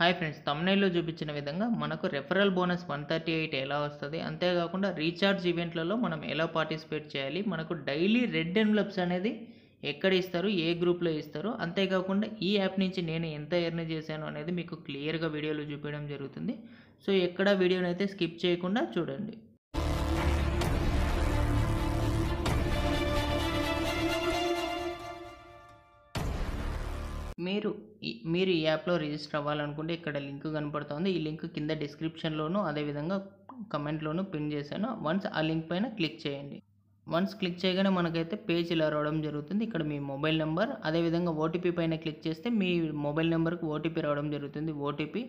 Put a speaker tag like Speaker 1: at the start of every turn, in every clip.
Speaker 1: hi friends తమ్నైల్లో చూపించిన విధంగా మనకు referral bonus one thirty eight ఎలా వస్తుంది అంతేకాకుండా రీఛార్జ్ ఈవెంట్లలో మనం ఎలా పార్టిసిపేట్ చేయాలి మనకు డైలీ రెడ్ ఎన్వలప్స్ అనేది ఎక్కడ ఇస్తారు ఏ గ్రూప్లో ఇస్తారు అంతేకాకుండా ఈ యాప్ నుంచి నేను ఎంత ఎర్న్ చేశాను అనేది మీకు క్లియర్గా వీడియోలో చూపించడం జరుగుతుంది సో ఎక్కడ వీడియోని అయితే స్కిప్ చేయకుండా చూడండి మీరు మీరు ఈ యాప్లో రిజిస్టర్ అవ్వాలనుకుంటే ఇక్కడ లింక్ కనపడుతుంది ఈ లింక్ కింద డిస్క్రిప్షన్లోను అదేవిధంగా కమెంట్లోను పిన్ చేశాను వన్స్ ఆ లింక్ పైన క్లిక్ చేయండి వన్స్ క్లిక్ చేయగానే మనకైతే పేజ్ ఇలా రావడం జరుగుతుంది ఇక్కడ మీ మొబైల్ నెంబర్ అదేవిధంగా ఓటీపీ పైన క్లిక్ చేస్తే మీ మొబైల్ నెంబర్కి ఓటీపీ రావడం జరుగుతుంది ఓటీపీ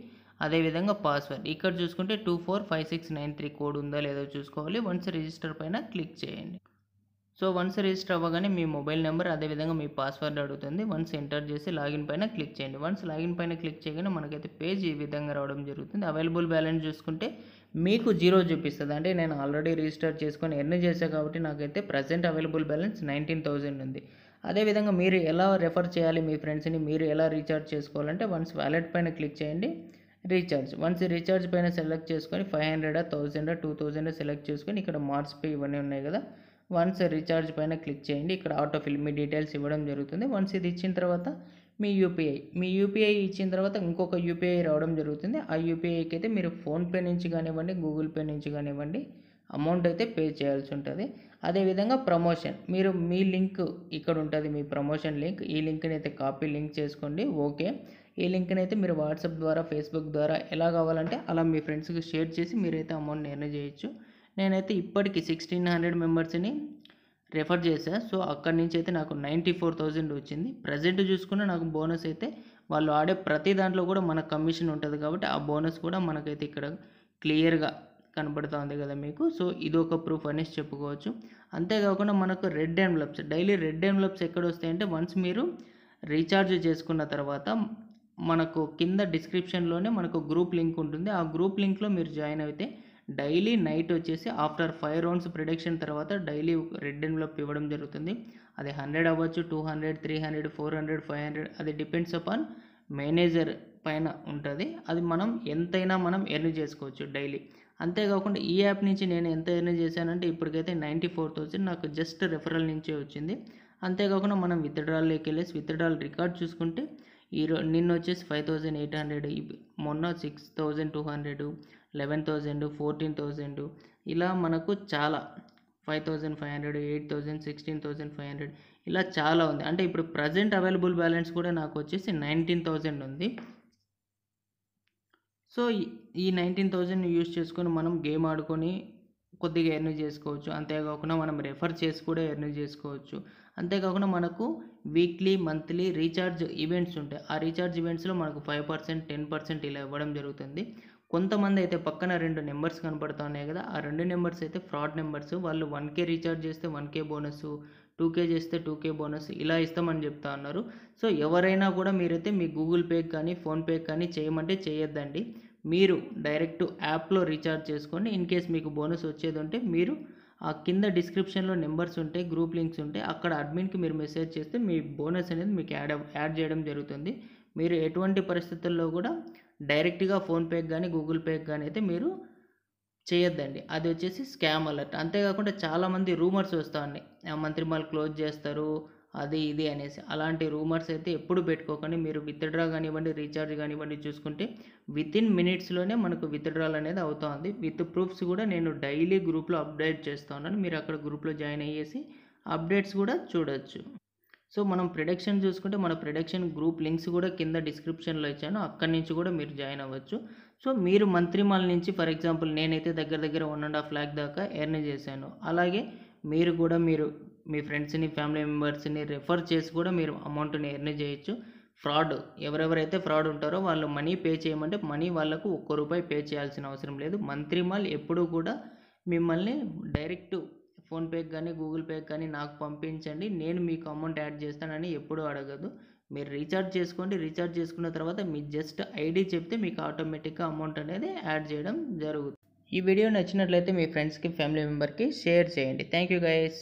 Speaker 1: అదేవిధంగా పాస్వర్డ్ ఇక్కడ చూసుకుంటే two four five six nine three code ఉందా లేదో చూసుకోవాలి వన్స్ రిజిస్టర్ పైన క్లిక్ చేయండి సో వన్స్ రిజిస్టర్ అవ్వగానే మీ మొబైల్ నెంబర్ అదేవిధంగా మీ పాస్వర్డ్ అడుగుతుంది వన్స్ ఎంటర్ చేసి లాగిన్ పైన క్లిక్ చేయండి వన్స్ లాగిన్ పైన క్లిక్ చేయగానే మనకైతే పేజ్ ఈ విధంగా రావడం జరుగుతుంది అవైలబుల్ బ్యాలెన్స్ చూసుకుంటే మీకు జీరో చూపిస్తుంది అంటే నేను ఆల్రెడీ రిజిస్టర్ చేసుకొని ఎర్న్ చేశాను కాబట్టి నాకైతే present available balance nineteen thousand ఉంది అదేవిధంగా మీరు ఎలా రెఫర్ చేయాలి మీ ఫ్రెండ్స్ని మీరు ఎలా రీఛార్జ్ చేసుకోవాలంటే వన్స్ వ్యాలెట్ పైన క్లిక్ చేయండి రీఛార్జ్ వన్స్ రీఛార్జ్ పైన సెలెక్ట్ చేసుకొని ఫైవ్ హండ్రెడా థౌజండా టూ థౌజండా సెలెక్ట్ చేసుకొని ఇక్కడ మార్క్స్ పే ఇవన్నీ ఉన్నాయి కదా వన్స్ రీఛార్జ్ పైన క్లిక్ చేయండి ఇక్కడ ఆటోఫిల్ మీ డీటెయిల్స్ ఇవ్వడం జరుగుతుంది వన్స్ ఇది ఇచ్చిన తర్వాత మీ యూపీఐ మీ యూపీఐ ఇచ్చిన తర్వాత ఇంకొక యూపీఐ రావడం జరుగుతుంది ఆ యూపీఐకి అయితే మీరు ఫోన్పే నుంచి కానివ్వండి గూగుల్ పే నుంచి కానివ్వండి అమౌంట్ అయితే పే చేయాల్సి ఉంటుంది అదేవిధంగా ప్రమోషన్ మీరు మీ లింక్ ఇక్కడ ఉంటుంది మీ ప్రమోషన్ లింక్ ఈ లింక్ని అయితే కాపీ లింక్ చేసుకోండి ఓకే ఈ లింక్ని అయితే మీరు వాట్సాప్ ద్వారా ఫేస్బుక్ ద్వారా ఎలా కావాలంటే అలా మీ ఫ్రెండ్స్కి షేర్ చేసి మీరైతే అమౌంట్ నిర్ణయం చేయొచ్చు నేనైతే ఇప్పటికీ సిక్స్టీన్ హండ్రెడ్ మెంబర్స్ని రెఫర్ చేశాను సో అక్కడి నుంచి అయితే నాకు నైంటీ ఫోర్ థౌజండ్ వచ్చింది ప్రజెంట్ చూసుకున్న నాకు బోనస్ అయితే వాళ్ళు ఆడే ప్రతి దాంట్లో కూడా మన కమిషన్ ఉంటుంది కాబట్టి ఆ బోనస్ కూడా మనకైతే ఇక్కడ క్లియర్గా కనబడుతుంది కదా మీకు సో ఇది ఒక ప్రూఫ్ అనేసి చెప్పుకోవచ్చు అంతేకాకుండా మనకు రెడ్ బ్లబ్స్ డైలీ రెడ్ బ్లబ్స్ ఎక్కడ వస్తాయంటే వన్స్ మీరు రీఛార్జ్ చేసుకున్న తర్వాత మనకు కింద డిస్క్రిప్షన్లోనే మనకు గ్రూప్ లింక్ ఉంటుంది ఆ గ్రూప్ లింక్లో మీరు జాయిన్ అయితే డైలీ నైట్ వచ్చేసి ఆఫ్టర్ ఫైవ్ రౌండ్స్ ప్రిడిక్షన్ తర్వాత డైలీ రెడ్ బ్లాక్ ఇవ్వడం జరుగుతుంది అది హండ్రెడ్ అవ్వచ్చు two hundred three hundred four hundred five hundred అది డిపెండ్స్ అపాన్ మేనేజర్ పైన ఉంటుంది అది మనం ఎంతైనా మనం ఎర్న్ చేసుకోవచ్చు డైలీ అంతేకాకుండా ఈ యాప్ నుంచి నేను ఎంత ఎర్న్ చేశానంటే ఇప్పటికైతే నైంటీ ఫోర్ థౌసండ్ నాకు జస్ట్ రెఫరల్ నుంచే వచ్చింది అంతేకాకుండా మనం విత్డ్రాల్లోకి వెళ్ళేసి విత్డ్రాల్ రికార్డ్ చూసుకుంటే ఈరో నిన్న వచ్చేసి ఫైవ్ థౌసండ్ ఎయిట్ హండ్రెడ్ మొన్న six thousand two hundred eleven thousand fourteen thousand ఇలా మనకు చాలా five thousand five hundred eight thousand sixteen thousand five hundred ఇలా చాలా ఉంది అంటే ఇప్పుడు ప్రజెంట్ అవైలబుల్ బ్యాలెన్స్ కూడా నాకు వచ్చేసి నైన్టీన్ థౌజండ్ ఉంది సో ఈ నైన్టీన్ థౌజండ్ యూజ్ చేసుకొని మనం గేమ్ ఆడుకొని కొద్దిగా ఎర్న్ చేసుకోవచ్చు అంతేకాకుండా మనం రెఫర్ చేసి కూడా ఎర్న్ చేసుకోవచ్చు అంతేకాకుండా మనకు వీక్లీ మంత్లీ రీఛార్జ్ ఈవెంట్స్ ఉంటాయి ఆ రీఛార్జ్ ఈవెంట్స్లో మనకు ఫైవ్ పర్సెంట్ టెన్ పర్సెంట్ ఇలా ఇవ్వడం జరుగుతుంది కొంతమంది అయితే పక్కన రెండు నెంబర్స్ కనపడుతున్నాయి కదా ఆ రెండు నెంబర్స్ అయితే ఫ్రాడ్ నెంబర్స్ వాళ్ళు వన్ కే రీఛార్జ్ చేస్తే one K bonus two K చేస్తే టూ కే బోనస్ ఇలా ఇస్తామని చెప్తా ఉన్నారు సో ఎవరైనా కూడా మీరైతే మీ గూగుల్ పే కానీ ఫోన్పే కానీ చేయమంటే చేయొద్దండి మీరు డైరెక్ట్ యాప్లో రీఛార్జ్ చేసుకోండి ఇన్ కేస్ మీకు బోనస్ వచ్చేది ఉంటే మీరు ఆ కింద డిస్క్రిప్షన్లో నెంబర్స్ ఉంటాయి గ్రూప్ లింక్స్ ఉంటాయి అక్కడ అడ్మిన్కి మీరు మెసేజ్ చేస్తే మీ బోనస్ అనేది మీకు యాడ్ యాడ్ చేయడం జరుగుతుంది మీరు ఎటువంటి పరిస్థితుల్లో కూడా డైరెక్ట్గా ఫోన్పే కానీ గూగుల్ పే కానీ అయితే మీరు చేయొద్దండి అది వచ్చేసి స్కామ్ అలర్ట్ అంతేకాకుండా చాలామంది రూమర్స్ వస్తూ ఉన్నాయి మాల్ క్లోజ్ చేస్తారు అది ఇది అనేసి అలాంటి రూమర్స్ అయితే ఎప్పుడు పెట్టుకోకండి మీరు విత్డ్రా కానివ్వండి రీఛార్జ్ కానివ్వండి చూసుకుంటే విత్ ఇన్ మినిట్స్లోనే మనకు విత్డ్రాల్ అనేది అవుతుంది విత్ ప్రూఫ్స్ కూడా నేను డైలీ గ్రూప్లో అప్డేట్ చేస్తూ ఉన్నాను మీరు అక్కడ గ్రూప్లో జాయిన్ అయ్యేసి అప్డేట్స్ కూడా చూడొచ్చు సో మనం ప్రొడక్షన్ చూసుకుంటే మన ప్రొడక్షన్ గ్రూప్ లింక్స్ కూడా కింద డిస్క్రిప్షన్లో ఇచ్చాను అక్కడి నుంచి కూడా మీరు జాయిన్ అవ్వచ్చు సో మీరు మంత్రిమాల నుంచి ఫర్ ఎగ్జాంపుల్ నేనైతే దగ్గర దగ్గర వన్ అండ్ హాఫ్ ల్యాక్ దాకా ఎర్న్ చేశాను అలాగే మీరు కూడా మీరు మీ ఫ్రెండ్స్ని ఫ్యామిలీ మెంబర్స్ని రెఫర్ చేసి కూడా మీరు అమౌంట్ని ఎర్న్ చేయొచ్చు ఫ్రాడ్ ఎవరెవరైతే ఫ్రాడ్ ఉంటారో వాళ్ళు మనీ పే చేయమంటే మనీ వాళ్ళకు ఒక్క రూపాయి పే చేయాల్సిన అవసరం లేదు మంత్రిమాల్ ఎప్పుడూ కూడా మిమ్మల్ని డైరెక్ట్ ఫోన్పేకి కానీ గూగుల్ పే కానీ నాకు పంపించండి నేను మీకు అమౌంట్ యాడ్ చేస్తానని ఎప్పుడూ అడగదు మీరు రీఛార్జ్ చేసుకోండి రీఛార్జ్ చేసుకున్న తర్వాత మీ జస్ట్ ఐడి చెప్తే మీకు ఆటోమేటిక్గా అమౌంట్ అనేది యాడ్ చేయడం జరుగుతుంది ఈ వీడియో నచ్చినట్లయితే మీ ఫ్రెండ్స్కి ఫ్యామిలీ మెంబర్కి షేర్ చేయండి థ్యాంక్ యూ గైస్